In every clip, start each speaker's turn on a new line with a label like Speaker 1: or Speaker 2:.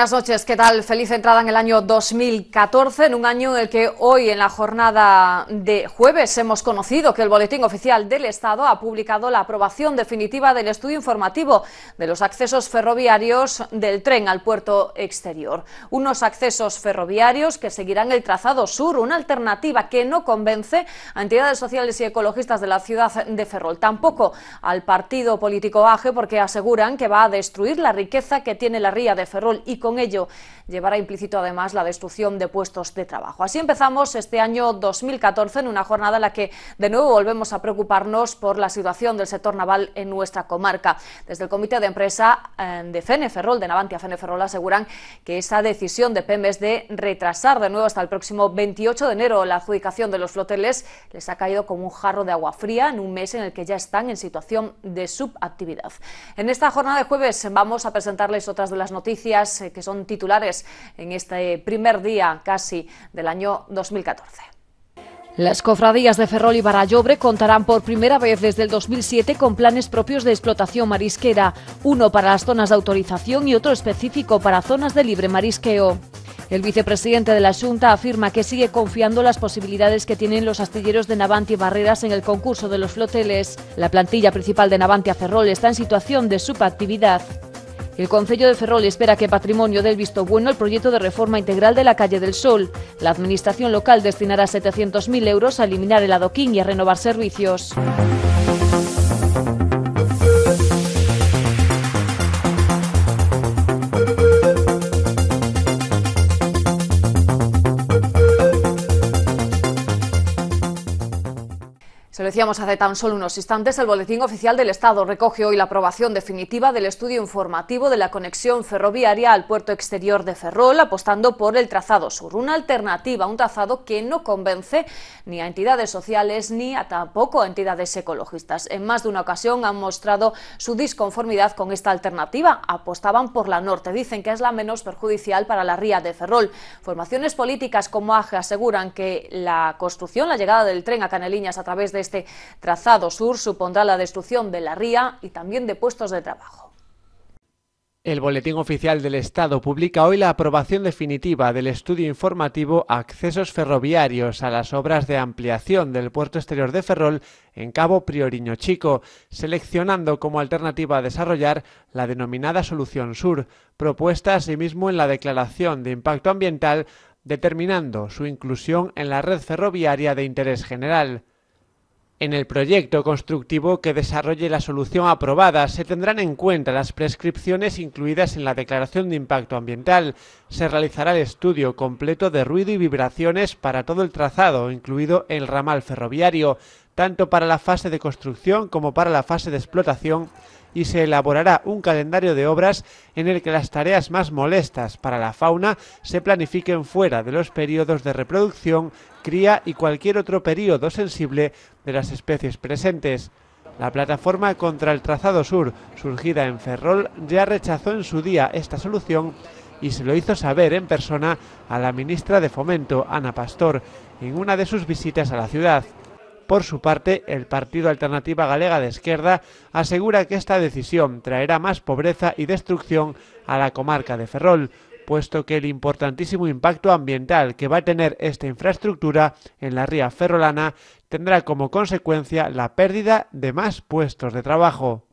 Speaker 1: Buenas noches, ¿qué tal? Feliz entrada en el año 2014, en un año en el que hoy, en la jornada de jueves, hemos conocido que el Boletín Oficial del Estado ha publicado la aprobación definitiva del estudio informativo de los accesos ferroviarios del tren al puerto exterior. Unos accesos ferroviarios que seguirán el trazado sur, una alternativa que no convence a entidades sociales y ecologistas de la ciudad de Ferrol, tampoco al partido político AGE, porque aseguran que va a destruir la riqueza que tiene la ría de Ferrol y con con ello llevará implícito además la destrucción de puestos de trabajo. Así empezamos este año 2014 en una jornada en la que de nuevo volvemos a preocuparnos por la situación del sector naval en nuestra comarca. Desde el Comité de Empresa eh, de Feneferrol, de Navantia Feneferrol, aseguran que esa decisión de PEMES de retrasar de nuevo hasta el próximo 28 de enero la adjudicación de los floteles les ha caído como un jarro de agua fría en un mes en el que ya están en situación de subactividad. En esta jornada de jueves vamos a presentarles otras de las noticias eh, que son titulares en este primer día casi del año 2014. Las cofradías de Ferrol y Barallobre contarán por primera vez desde el 2007 con planes propios de explotación marisquera, uno para las zonas de autorización y otro específico para zonas de libre marisqueo. El vicepresidente de la Junta afirma que sigue confiando las posibilidades que tienen los astilleros de Navantia y Barreras en el concurso de los floteles. La plantilla principal de a Ferrol está en situación de subactividad. El Concello de Ferrol espera que Patrimonio del visto bueno al proyecto de reforma integral de la calle del Sol. La administración local destinará 700.000 euros a eliminar el adoquín y a renovar servicios. decíamos hace tan solo unos instantes, el Boletín Oficial del Estado recoge hoy la aprobación definitiva del estudio informativo de la conexión ferroviaria al puerto exterior de Ferrol, apostando por el trazado sur, una alternativa, un trazado que no convence ni a entidades sociales ni a tampoco a entidades ecologistas. En más de una ocasión han mostrado su disconformidad con esta alternativa. Apostaban por la norte, dicen que es la menos perjudicial para la ría de Ferrol. Formaciones políticas como AGE aseguran que la construcción, la llegada del tren a Caneliñas a través de este trazado sur supondrá la destrucción de la ría y también de puestos de trabajo.
Speaker 2: El Boletín Oficial del Estado publica hoy la aprobación definitiva del estudio informativo Accesos Ferroviarios a las obras de ampliación del puerto exterior de Ferrol en Cabo Prioriño Chico, seleccionando como alternativa a desarrollar la denominada Solución Sur, propuesta asimismo en la Declaración de Impacto Ambiental, determinando su inclusión en la red ferroviaria de interés general. En el proyecto constructivo que desarrolle la solución aprobada se tendrán en cuenta las prescripciones incluidas en la declaración de impacto ambiental. Se realizará el estudio completo de ruido y vibraciones para todo el trazado, incluido el ramal ferroviario, tanto para la fase de construcción como para la fase de explotación y se elaborará un calendario de obras en el que las tareas más molestas para la fauna se planifiquen fuera de los periodos de reproducción, cría y cualquier otro periodo sensible de las especies presentes. La plataforma contra el trazado sur, surgida en Ferrol, ya rechazó en su día esta solución y se lo hizo saber en persona a la ministra de Fomento, Ana Pastor, en una de sus visitas a la ciudad. Por su parte, el Partido Alternativa Galega de Izquierda asegura que esta decisión traerá más pobreza y destrucción a la comarca de Ferrol, puesto que el importantísimo impacto ambiental que va a tener esta infraestructura en la ría ferrolana tendrá como consecuencia la pérdida de más puestos de trabajo.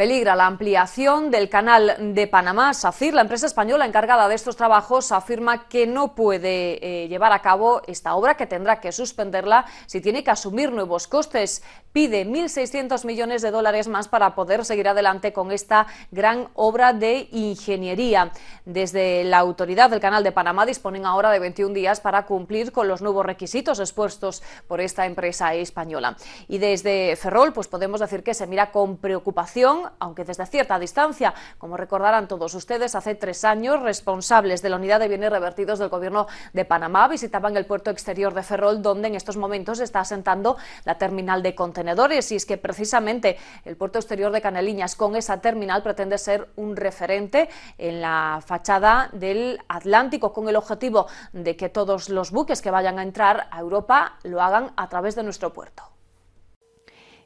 Speaker 1: Peligra la ampliación del canal de Panamá. SACIR, la empresa española encargada de estos trabajos, afirma que no puede eh, llevar a cabo esta obra, que tendrá que suspenderla si tiene que asumir nuevos costes. Pide 1.600 millones de dólares más para poder seguir adelante con esta gran obra de ingeniería. Desde la autoridad del canal de Panamá disponen ahora de 21 días para cumplir con los nuevos requisitos expuestos por esta empresa española. Y desde Ferrol, pues podemos decir que se mira con preocupación aunque desde cierta distancia. Como recordarán todos ustedes, hace tres años responsables de la unidad de bienes revertidos del gobierno de Panamá visitaban el puerto exterior de Ferrol, donde en estos momentos está asentando la terminal de contenedores. Y es que precisamente el puerto exterior de Caneliñas con esa terminal pretende ser un referente en la fachada del Atlántico, con el objetivo de que todos los buques que vayan a entrar a Europa lo hagan a través de nuestro puerto.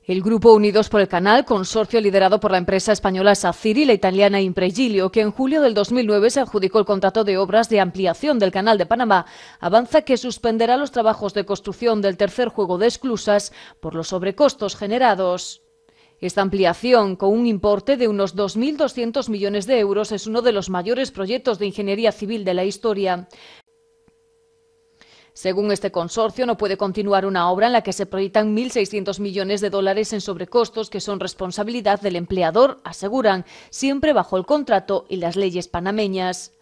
Speaker 1: El grupo Unidos por el Canal, consorcio liderado por la empresa española Saciri y la italiana Impregilio, que en julio del 2009 se adjudicó el contrato de obras de ampliación del Canal de Panamá, avanza que suspenderá los trabajos de construcción del tercer juego de esclusas por los sobrecostos generados. Esta ampliación, con un importe de unos 2.200 millones de euros, es uno de los mayores proyectos de ingeniería civil de la historia. Según este consorcio, no puede continuar una obra en la que se proyectan 1.600 millones de dólares en sobrecostos que son responsabilidad del empleador, aseguran, siempre bajo el contrato y las leyes panameñas.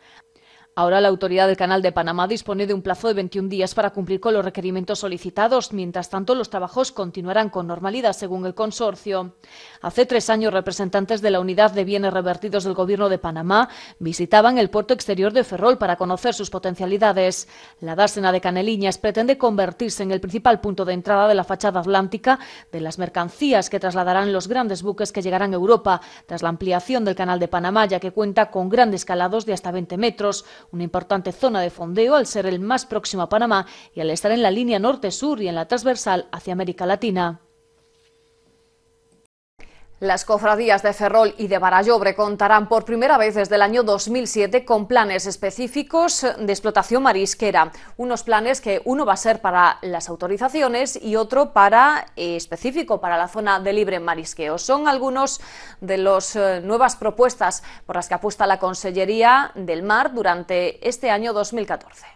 Speaker 1: Ahora la autoridad del Canal de Panamá dispone de un plazo de 21 días para cumplir con los requerimientos solicitados. Mientras tanto, los trabajos continuarán con normalidad, según el consorcio. Hace tres años, representantes de la Unidad de Bienes Revertidos del Gobierno de Panamá visitaban el puerto exterior de Ferrol para conocer sus potencialidades. La dársena de Caneliñas pretende convertirse en el principal punto de entrada de la fachada atlántica de las mercancías que trasladarán los grandes buques que llegarán a Europa tras la ampliación del Canal de Panamá, ya que cuenta con grandes calados de hasta 20 metros una importante zona de fondeo al ser el más próximo a Panamá y al estar en la línea norte-sur y en la transversal hacia América Latina. Las cofradías de Ferrol y de Barallobre contarán por primera vez desde el año 2007 con planes específicos de explotación marisquera. Unos planes que uno va a ser para las autorizaciones y otro para eh, específico para la zona de libre marisqueo. Son algunos de las eh, nuevas propuestas por las que apuesta la Consellería del Mar durante este año 2014.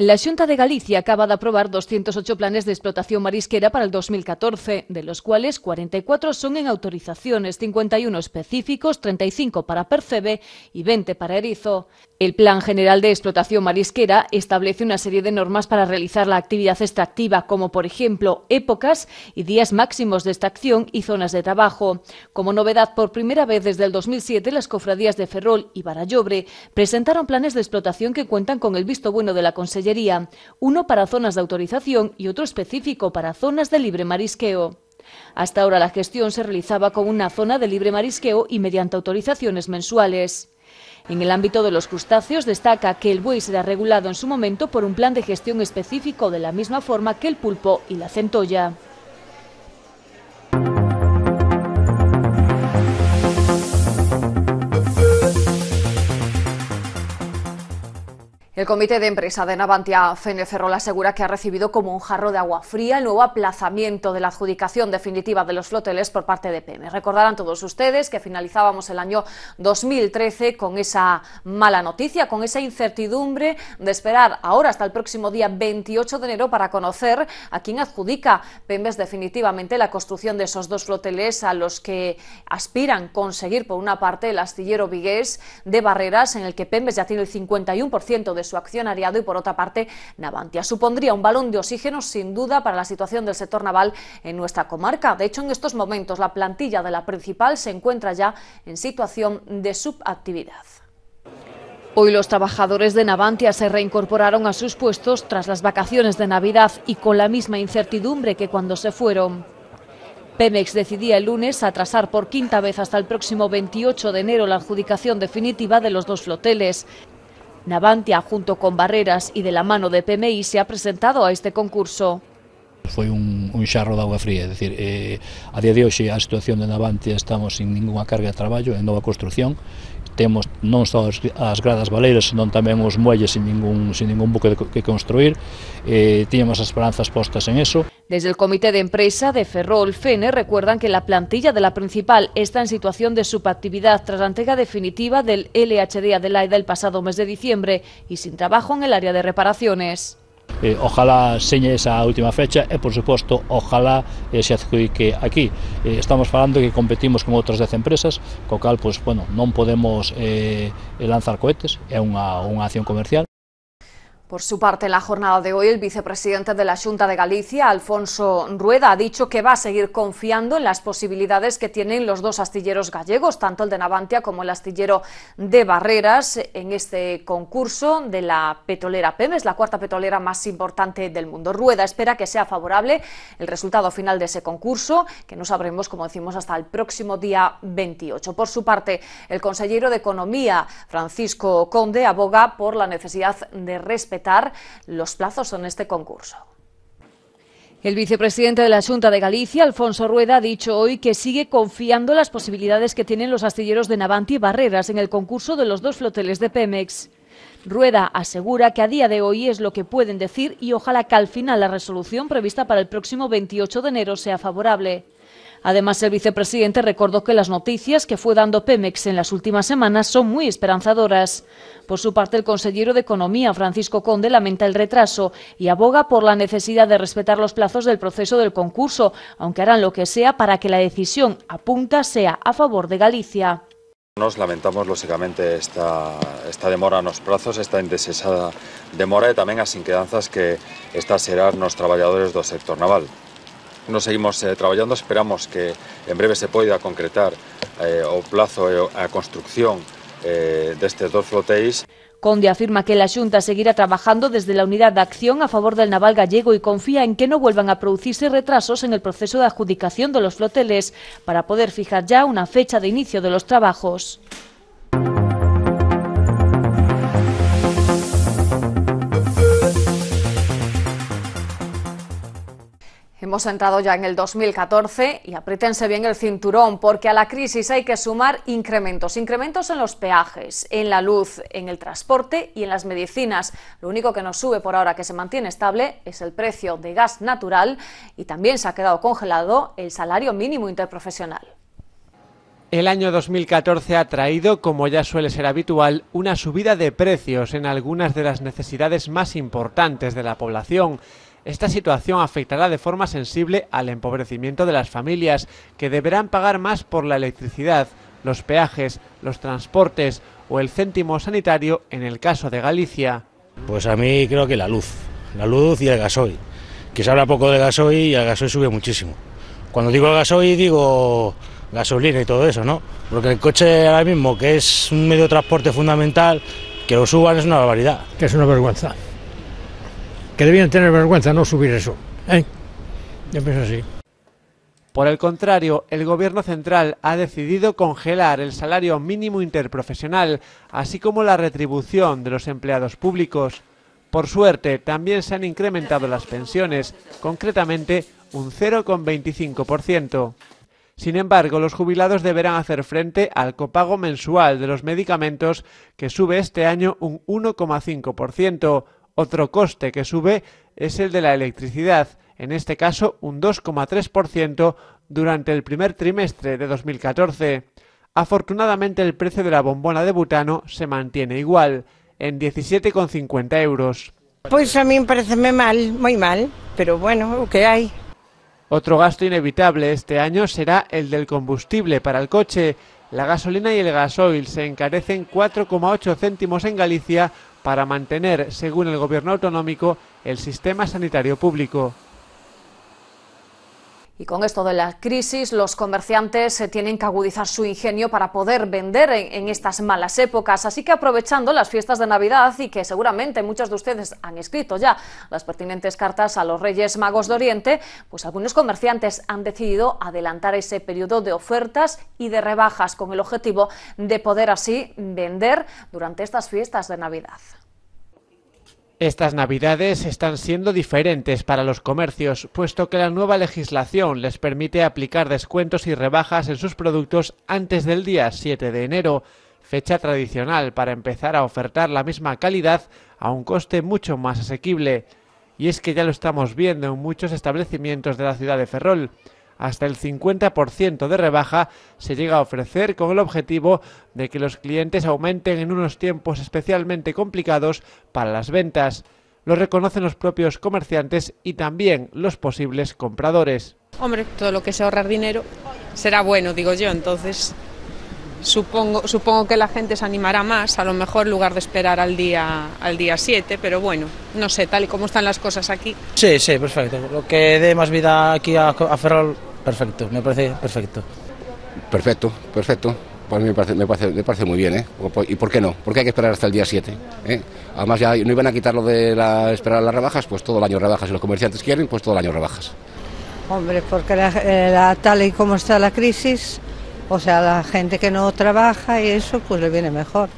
Speaker 1: La Xunta de Galicia acaba de aprobar 208 planes de explotación marisquera para el 2014, de los cuales 44 son en autorizaciones, 51 específicos, 35 para percebe y 20 para erizo. El Plan General de Explotación Marisquera establece una serie de normas para realizar la actividad extractiva, como por ejemplo épocas y días máximos de extracción y zonas de trabajo. Como novedad, por primera vez desde el 2007, las cofradías de Ferrol y Barallobre presentaron planes de explotación que cuentan con el visto bueno de la Consellería, uno para zonas de autorización y otro específico para zonas de libre marisqueo. Hasta ahora la gestión se realizaba con una zona de libre marisqueo y mediante autorizaciones mensuales. En el ámbito de los crustáceos destaca que el buey será regulado en su momento por un plan de gestión específico de la misma forma que el pulpo y la centolla. El comité de empresa de Navantia la asegura que ha recibido como un jarro de agua fría el nuevo aplazamiento de la adjudicación definitiva de los floteles por parte de pemes Recordarán todos ustedes que finalizábamos el año 2013 con esa mala noticia, con esa incertidumbre de esperar ahora hasta el próximo día 28 de enero para conocer a quién adjudica PEMES definitivamente la construcción de esos dos floteles a los que aspiran conseguir por una parte el astillero Vigués de Barreras en el que PEMES ya tiene el 51% de su accionariado y por otra parte Navantia. Supondría un balón de oxígeno sin duda para la situación del sector naval en nuestra comarca. De hecho, en estos momentos la plantilla de la principal se encuentra ya en situación de subactividad. Hoy los trabajadores de Navantia se reincorporaron a sus puestos tras las vacaciones de Navidad y con la misma incertidumbre que cuando se fueron. Pemex decidía el lunes atrasar por quinta vez hasta el próximo 28 de enero la adjudicación definitiva de los dos floteles. Navantia, junto con Barreras y de la mano de PMI, se ha presentado a este concurso
Speaker 2: foi un, un xarro de agua fría, é dicir, eh, a día de hoxe a situación de Navantia estamos sin ninguna carga de traballo en nova construción Tenemos no solo las gradas baleiras, sino también os muelles sin ningún, sin ningún buque que construir. Eh, esperanzas postas en eso.
Speaker 1: Desde el Comité de Empresa de Ferrol Fene recuerdan que la plantilla de la principal está en situación de subactividad tras la entrega definitiva del LHD Adelaida el pasado mes de diciembre y sin trabajo en el área de reparaciones.
Speaker 2: eh, ojalá señe esa última fecha e, por suposto, ojalá eh, se adjudique aquí. Eh, estamos falando que competimos con outras 10 empresas, co cal, pues, pois, bueno, non podemos eh, eh, lanzar cohetes, é unha, unha acción comercial.
Speaker 1: Por su parte, en la jornada de hoy, el vicepresidente de la Junta de Galicia, Alfonso Rueda, ha dicho que va a seguir confiando en las posibilidades que tienen los dos astilleros gallegos, tanto el de Navantia como el astillero de Barreras, en este concurso de la petrolera Pemes, la cuarta petrolera más importante del mundo. Rueda espera que sea favorable el resultado final de ese concurso, que no sabremos, como decimos, hasta el próximo día 28. Por su parte, el consejero de Economía, Francisco Conde, aboga por la necesidad de respetar respetar los plazos en este concurso. El vicepresidente de la Junta de Galicia, Alfonso Rueda, ha dicho hoy que sigue confiando en las posibilidades que tienen los astilleros de Navanti y Barreras en el concurso de los dos floteles de Pemex. Rueda asegura que a día de hoy es lo que pueden decir y ojalá que al final la resolución prevista para el próximo 28 de enero sea favorable. Además, el vicepresidente recordó que las noticias que fue dando Pemex en las últimas semanas son muy esperanzadoras. Por su parte, el consejero de Economía, Francisco Conde, lamenta el retraso y aboga por la necesidad de respetar los plazos del proceso del concurso, aunque harán lo que sea para que la decisión a sea a favor de Galicia.
Speaker 2: Nos lamentamos lógicamente esta, esta, demora los plazos, esta indesesada demora y también sin inquedanzas que estas serán los trabajadores del sector naval nos seguimos eh, trabajando, esperamos que en breve se pueda concretar el eh, o plazo de eh, a construcción de estos dos flotéis.
Speaker 1: Conde afirma que la Junta seguirá trabajando desde la unidad de acción a favor del naval gallego y confía en que no vuelvan a producirse retrasos en el proceso de adjudicación de los floteles para poder fijar ya una fecha de inicio de los trabajos. Hemos entrado ya en el 2014 y apriétense bien el cinturón porque a la crisis hay que sumar incrementos, incrementos en los peajes, en la luz, en el transporte y en las medicinas. Lo único que nos sube por ahora que se mantiene estable es el precio de gas natural y también se ha quedado congelado el salario mínimo interprofesional.
Speaker 2: El año 2014 ha traído, como ya suele ser habitual, una subida de precios en algunas de las necesidades más importantes de la población. Esta situación afectará de forma sensible al empobrecimiento de las familias, que deberán pagar más por la electricidad, los peajes, los transportes o el céntimo sanitario en el caso de Galicia. Pues a mí creo que la luz, la luz y el gasoil, que se habla poco de gasoil y el gasoil sube muchísimo. Cuando digo gasoil digo gasolina y todo eso, ¿no? Porque el coche ahora mismo, que es un medio de transporte fundamental, que lo suban es una barbaridad. Que es una vergüenza que debían tener vergüenza no subir eso. ¿eh? Yo pienso así. Por el contrario, el Gobierno central ha decidido congelar el salario mínimo interprofesional, así como la retribución de los empleados públicos. Por suerte, también se han incrementado las pensiones, concretamente un 0,25%. Sin embargo, los jubilados deberán hacer frente al copago mensual de los medicamentos, que sube este año un 1,5%, otro coste que sube es el de la electricidad, en este caso un 2,3% durante el primer trimestre de 2014. Afortunadamente el precio de la bombona de butano se mantiene igual, en 17,50 euros. Pues a mí me
Speaker 1: parece mal, muy mal, pero bueno, ¿qué hay?
Speaker 2: Otro gasto inevitable este año será el del combustible para el coche. La gasolina y el gasoil se encarecen 4,8 céntimos en Galicia para mantener, según el gobierno autonómico, el sistema sanitario público.
Speaker 1: Y con esto de la crisis, los comerciantes eh, tienen que agudizar su ingenio para poder vender en, estas malas épocas. Así que aprovechando las fiestas de Navidad y que seguramente muchos de ustedes han escrito ya las pertinentes cartas a los Reyes Magos de Oriente, pues algunos comerciantes han decidido adelantar ese periodo de ofertas y de rebajas con el objetivo de poder así vender durante estas fiestas de Navidad.
Speaker 2: Estas navidades están siendo diferentes para los comercios, puesto que la nueva legislación les permite aplicar descuentos y rebajas en sus productos antes del día 7 de enero, fecha tradicional para empezar a ofertar la misma calidad a un coste mucho más asequible. Y es que ya lo estamos viendo en muchos establecimientos de la ciudad de Ferrol hasta el 50% de rebaja se llega a ofrecer con el objetivo de que los clientes aumenten en unos tiempos especialmente complicados para las ventas. Lo reconocen los propios comerciantes y también los posibles compradores.
Speaker 1: Hombre, todo lo que sea ahorrar dinero será bueno, digo yo, entonces supongo, que la gente se animará más, a lo mejor en lugar de esperar al día, al día 7, pero bueno, no sé, tal y como están las cosas aquí.
Speaker 2: Sí, sí, perfecto. Lo que dé más vida aquí a, a perfecto, me parece perfecto. Perfecto, perfecto. Pues me parece, me parece, muy bien, ¿eh? Pues, ¿Y por qué no? Porque hay que esperar hasta el día 7. ¿eh? Además, ya no iban a quitarlo de la, esperar las rebajas, pues todo el año rebajas. Si los comerciantes quieren, pues todo el año rebajas. Hombre, porque eh, tal y como está la crisis, o sea, la gente que no trabaja y eso, pues le viene mejor.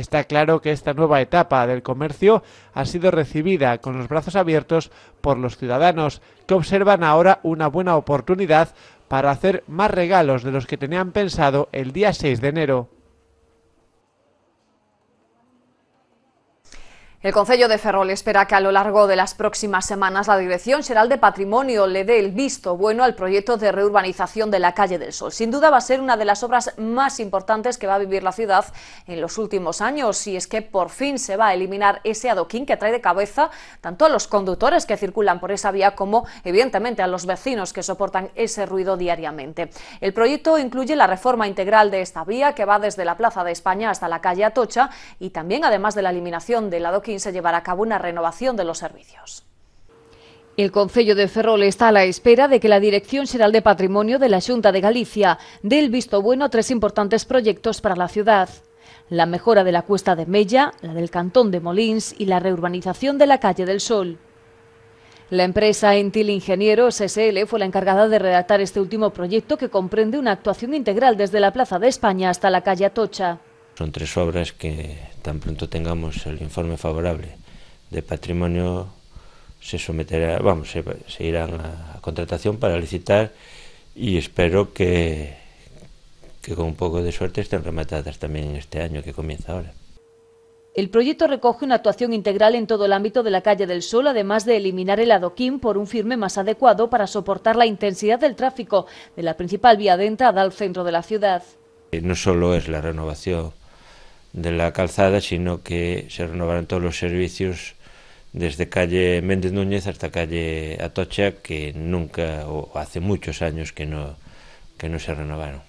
Speaker 2: Está claro que esta nueva etapa del comercio ha sido recibida con los brazos abiertos por los ciudadanos, que observan ahora una buena oportunidad para hacer más regalos de los que tenían pensado el día 6 de enero.
Speaker 1: El Concello de Ferrol espera que a lo largo de las próximas semanas la Dirección General de Patrimonio le dé el visto bueno al proyecto de reurbanización de la Calle del Sol. Sin duda va a ser una de las obras más importantes que va a vivir la ciudad en los últimos años y es que por fin se va a eliminar ese adoquín que trae de cabeza tanto a los conductores que circulan por esa vía como evidentemente a los vecinos que soportan ese ruido diariamente. El proyecto incluye la reforma integral de esta vía que va desde la Plaza de España hasta la Calle Atocha y también además de la eliminación del adoquín se llevará a cabo una renovación de los servicios. El Concello de Ferrol está a la espera de que la Dirección General de Patrimonio de la Junta de Galicia dé el visto bueno a tres importantes proyectos para la ciudad. La mejora de la Cuesta de Mella, la del Cantón de Molins y la reurbanización de la Calle del Sol. La empresa Entil Ingenieros SL fue la encargada de redactar este último proyecto que comprende una actuación integral desde la Plaza de España hasta la calle Atocha.
Speaker 2: Son tres obras que tan pronto tengamos el informe favorable de patrimonio se someterá, vamos, se, irán a, contratación para licitar y espero que, que con un poco de suerte estén rematadas también en este año que comienza ahora.
Speaker 1: El proyecto recoge una actuación integral en todo el ámbito de la calle del Sol, además de eliminar el adoquín por un firme más adecuado para soportar la intensidad del tráfico de la principal vía de entrada al centro de la ciudad.
Speaker 2: Eh, no solo es la renovación de la calzada, sino que se renovarán todos los servicios desde calle Méndez Núñez hasta calle Atocha, que nunca o hace muchos años que no, que no se renovaron.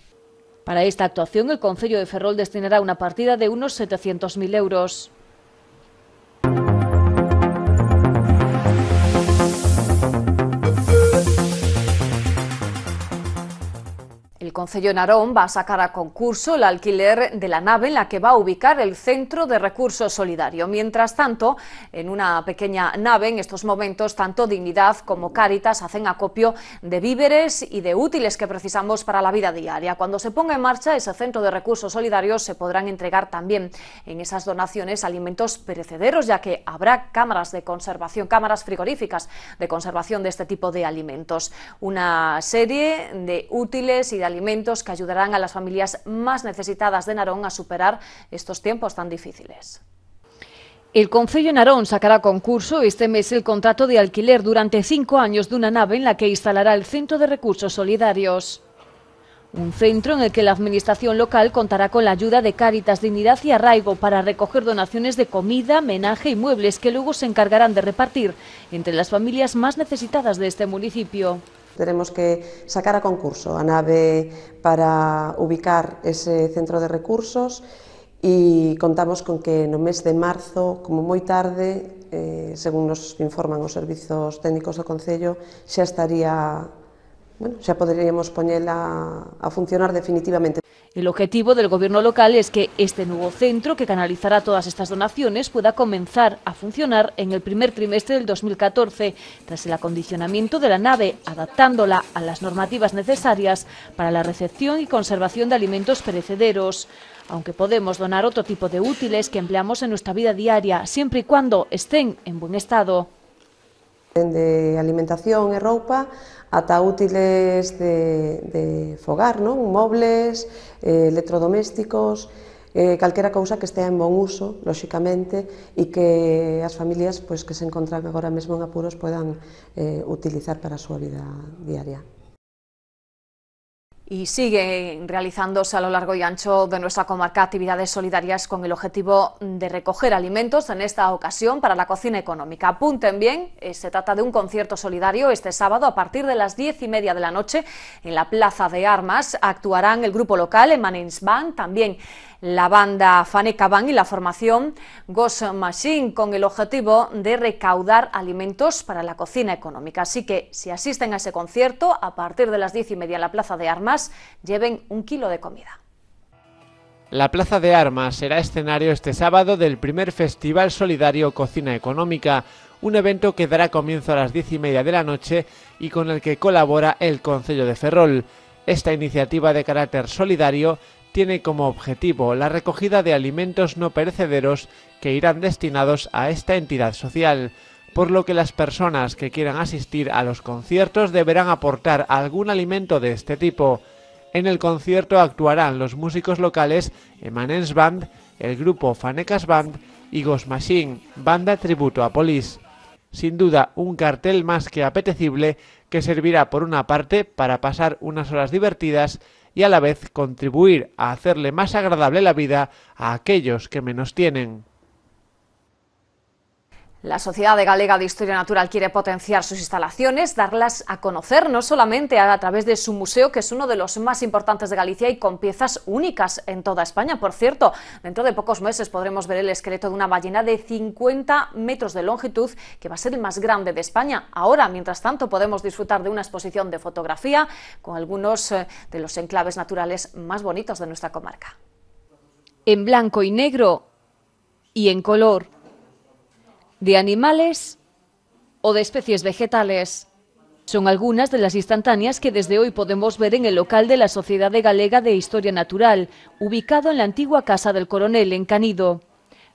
Speaker 1: Para esta actuación, el Concello de Ferrol destinará una partida de unos 700.000 euros. El Concello Narón va a sacar a concurso el alquiler de la nave en la que va a ubicar el Centro de Recursos Solidario. Mientras tanto, en una pequeña nave, en estos momentos, tanto Dignidad como Cáritas hacen acopio de víveres y de útiles que precisamos para la vida diaria. Cuando se ponga en marcha ese Centro de Recursos Solidarios, se podrán entregar también en esas donaciones alimentos perecederos, ya que habrá cámaras de conservación, cámaras frigoríficas de conservación de este tipo de alimentos. Una serie de útiles y de alimentos que ayudarán a las familias más necesitadas de Narón a superar estos tiempos tan difíciles. El Concello de Narón sacará concurso este mes el contrato de alquiler durante cinco años de una nave en la que instalará el Centro de Recursos Solidarios. Un centro en el que la administración local contará con la ayuda de Cáritas, Dignidad y Arraigo para recoger donaciones de comida, menaje y muebles que luego se encargarán de repartir entre las familias más necesitadas de este municipio. Teremos que
Speaker 2: sacar a concurso a nave para ubicar ese centro de recursos e contamos con que no mes de marzo, como moi tarde, eh, según nos informan os servizos técnicos do Concello, xa estaría, bueno,
Speaker 1: xa poderíamos poñela a funcionar definitivamente. El objetivo del gobierno local es que este nuevo centro, que canalizará todas estas donaciones, pueda comenzar a funcionar en el primer trimestre del 2014, tras el acondicionamiento de la nave, adaptándola a las normativas necesarias para la recepción y conservación de alimentos perecederos. Aunque podemos donar otro tipo de útiles que empleamos en nuestra vida diaria, siempre y cuando estén en buen estado.
Speaker 2: dende alimentación e roupa ata útiles de, de fogar, non? mobles, eh, electrodomésticos, eh, calquera cousa que estea en bon uso, lóxicamente, e que as familias pois, que
Speaker 1: se encontran agora mesmo en apuros podan eh, utilizar para a súa vida diaria. y siguen realizándose a lo largo y ancho de nuestra comarca actividades solidarias con el objetivo de recoger alimentos, en esta ocasión para la cocina económica. Apunten bien, eh, se trata de un concierto solidario este sábado a partir de las diez y media de la noche en la Plaza de Armas. Actuarán el grupo local Emanens Band, también la banda Faneca Band y la formación Ghost Machine con el objetivo de recaudar alimentos para la cocina económica. Así que si asisten a ese concierto a partir de las diez y media en la Plaza de Armas, lleven un kilo de comida.
Speaker 2: La Plaza de Armas será escenario este sábado del primer Festival Solidario Cocina Económica, un evento que dará comienzo a las diez y media de la noche y con el que colabora el Concello de Ferrol. Esta iniciativa de carácter solidario tiene como objetivo la recogida de alimentos no perecederos que irán destinados a esta entidad social, por lo que las personas que quieran asistir a los conciertos deberán aportar algún alimento de este tipo. En el concierto actuarán los músicos locales Emanence Band, el grupo Fanecas Band y Ghost Machine, banda tributo a Polis. Sin duda, un cartel más que apetecible que servirá por una parte para pasar unas horas divertidas y a la vez contribuir a hacerle más agradable la vida a aquellos que menos tienen.
Speaker 1: La Sociedad de Galega de Historia Natural quiere potenciar sus instalaciones, darlas a conocer no solamente a, través de su museo, que es uno de los más importantes de Galicia y con piezas únicas en toda España. Por cierto, dentro de pocos meses podremos ver el esqueleto de una ballena de 50 metros de longitud, que va a ser el más grande de España. Ahora, mientras tanto, podemos disfrutar de una exposición de fotografía con algunos eh, de los enclaves naturales más bonitos de nuestra comarca. En blanco y negro y en color de animales o de especies vegetales. Son algunas de las instantáneas que desde hoy podemos ver en el local de la Sociedad de Galega de Historia Natural, ubicado en la antigua Casa del Coronel, en Canido.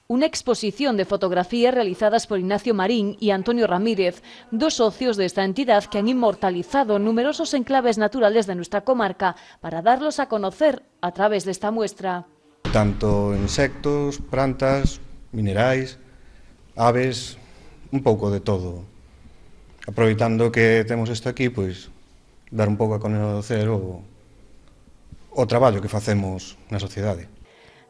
Speaker 1: Una exposición de fotografías realizadas por Ignacio Marín y Antonio Ramírez, dos socios de esta entidad que han inmortalizado numerosos enclaves naturales de nuestra comarca para darlos a conocer a través de esta muestra.
Speaker 2: Tanto insectos, plantas, minerales. aves, un pouco de todo. Aproveitando que temos isto aquí, pois dar un pouco a conocer o, o traballo que facemos na sociedade.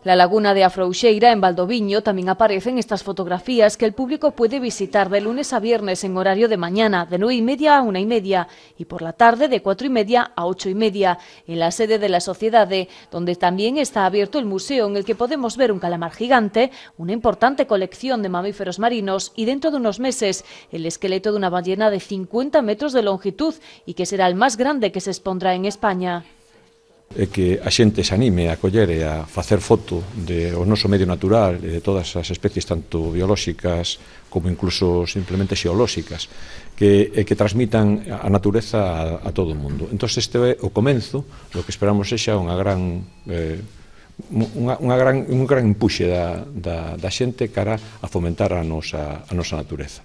Speaker 1: La laguna de Afrouxeira, en Valdoviño, también aparece en estas fotografías que el público puede visitar de lunes a viernes en horario de mañana, de 9 y media a 1 y media, y por la tarde de 4 y media a 8 y media, en la sede de la Sociedad donde también está abierto el museo en el que podemos ver un calamar gigante, una importante colección de mamíferos marinos y dentro de unos meses el esqueleto de una ballena de 50 metros de longitud y que será el más grande que se expondrá en España.
Speaker 2: é que a xente se anime a coller e a facer foto de o noso medio natural e de todas as especies tanto biolóxicas como incluso simplemente xeolóxicas que, e que transmitan a natureza a, a todo o mundo. Entón este é o comenzo lo que esperamos sexa unha gran eh, unha, unha gran, un gran empuxe da, da, da xente cara a fomentar a nosa, a nosa natureza.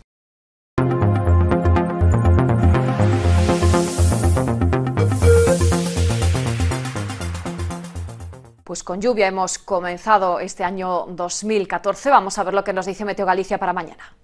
Speaker 1: pues con lluvia hemos comenzado este año 2014. Vamos a ver lo que nos dice Meteo Galicia para mañana.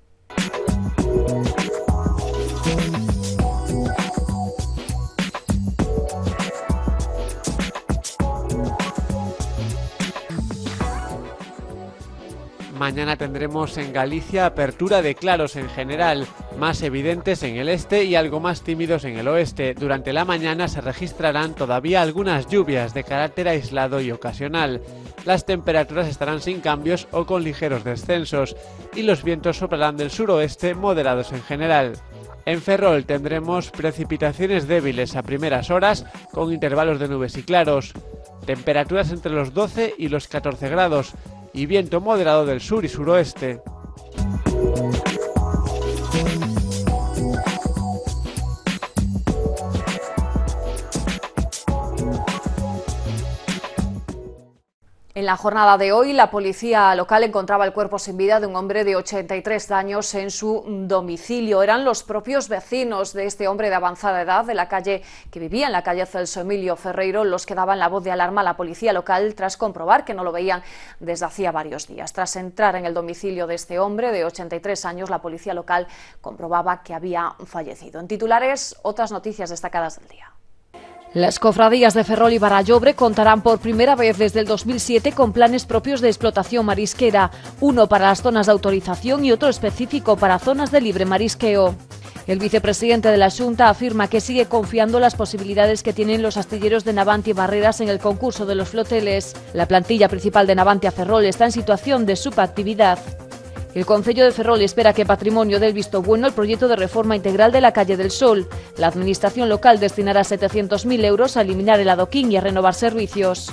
Speaker 2: Mañana tendremos en Galicia apertura de claros en general, más evidentes en el este y algo más tímidos en el oeste. Durante la mañana se registrarán todavía algunas lluvias de carácter aislado y ocasional. Las temperaturas estarán sin cambios o con ligeros descensos y los vientos soplarán del suroeste moderados en general. En Ferrol tendremos precipitaciones débiles a primeras horas con intervalos de nubes y claros, temperaturas entre los 12 y los 14 grados y viento moderado del sur y suroeste.
Speaker 1: En la jornada de hoy, la policía local encontraba el cuerpo sin vida de un hombre de 83 años en su domicilio. Eran los propios vecinos de este hombre de avanzada edad de la calle que vivía en la calle Celso Emilio Ferreiro los que daban la voz de alarma a la policía local tras comprobar que no lo veían desde hacía varios días. Tras entrar en el domicilio de este hombre de 83 años, la policía local comprobaba que había fallecido. En titulares, otras noticias destacadas del día. Las cofradías de Ferrol y Barallobre contarán por primera vez desde el 2007 con planes propios de explotación marisquera, uno para las zonas de autorización y otro específico para zonas de libre marisqueo. El vicepresidente de la Junta afirma que sigue confiando las posibilidades que tienen los astilleros de Navantia y Barreras en el concurso de los floteles. La plantilla principal de Navantia Ferrol está en situación de subactividad. El Concello de Ferrol espera que Patrimonio del visto bueno al proyecto de reforma integral de la calle del Sol. La administración local destinará 700.000 euros a eliminar el adoquín y a renovar servicios.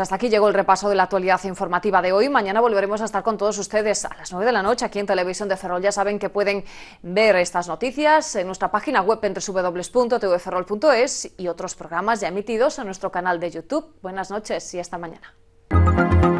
Speaker 1: Pues hasta aquí llegó el repaso de la actualidad informativa de hoy. Mañana volveremos a estar con todos ustedes a las 9 de la noche aquí en Televisión de Ferrol. Ya saben que pueden ver estas noticias en nuestra página web entre www.tvferrol.es y otros programas ya emitidos en nuestro canal de YouTube. Buenas noches y hasta mañana.